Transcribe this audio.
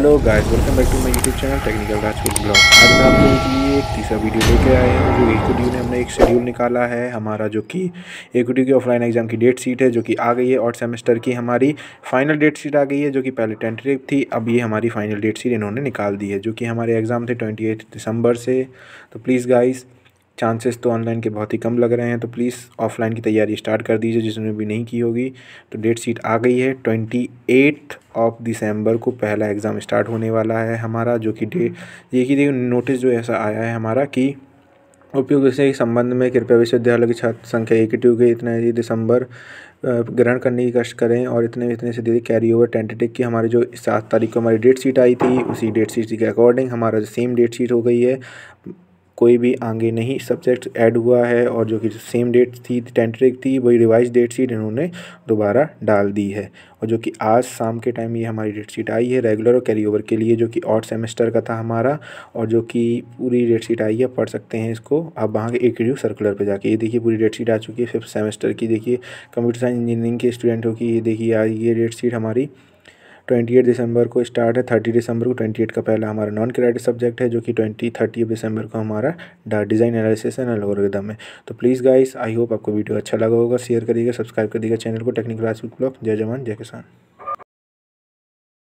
hello guys welcome back to my YouTube channel technical Rajput blog आज मैं आप लोगों के लिए एक तीसरा वीडियो लेके आए हैं जो एकूडी ने हमने एक शेड्यूल निकाला है हमारा जो कि एकूडी की ऑफलाइन एग्जाम की डेट सीट है जो कि आ गई है और सेमेस्टर की हमारी फाइनल डेट सीट आ गई है जो कि पहले टेंटेटिव थी अब ये हमारी फाइनल डेट सीट इन्होंने निकाल दी है जो कि हमारे एग्ज़ाम थे ट्वेंटी दिसंबर से तो प्लीज़ गाइज़ चांसेस तो ऑनलाइन के बहुत ही कम लग रहे हैं तो प्लीज़ ऑफलाइन की तैयारी स्टार्ट कर दीजिए जिसने भी नहीं की होगी तो डेट शीट आ गई है ट्वेंटी एट ऑफ दिसंबर को पहला एग्ज़ाम स्टार्ट होने वाला है हमारा जो कि डेट ये कि देखिए नोटिस जो ऐसा आया है हमारा कि उपयोग विषय संबंध में कृपया विश्वविद्यालय की छात्र संख्या एक ट्यू के इतने दिसंबर ग्रहण करने की कष्ट करें और इतने इतने से देखिए कैरी ओवर टेंटेटिव की हमारी जो सात तारीख को हमारी डेट शीट आई थी उसी डेट शीट के अकॉर्डिंग हमारा जो सेम डेट शीट हो गई है कोई भी आगे नहीं सब्जेक्ट ऐड हुआ है और जो कि सेम डेट थी टेंटरिक थी वही रिवाइज डेट शीट इन्होंने दोबारा डाल दी है और जो कि आज शाम के टाइम ये हमारी डेट शीट आई है रेगुलर और कैरी ओवर के लिए जो कि ऑट सेमेस्टर का था हमारा और जो कि पूरी डेट शीट आई है पढ़ सकते हैं इसको आप वहाँ के एक रिव्यू सर्कुलर पर जाके ये देखिए पूरी डेट शीट आ चुकी है फिफ्थ सेमेस्टर की देखिए कंप्यूटर साइंस इंजीनियरिंग के स्टूडेंट हो कि ये देखिए आज ये डेट शीट हमारी ट्वेंटी एट दिसंबर को स्टार्ट है थर्टी दिसंबर को ट्वेंटी एट का पहला हमारा नॉन क्रेडिट सब्जेक्ट है जो कि ट्वेंटी थर्टी दिसंबर को हमारा डिज़ाइन एनालिसिस एंड एल्गोरिदम है तो प्लीज़ गाइस आई होप आपको वीडियो अच्छा लगा होगा शेयर करिएगा सब्सक्राइब करिएगा चैनल को टेक्निकल राजपूत ब्लॉग जय जवान जय किसान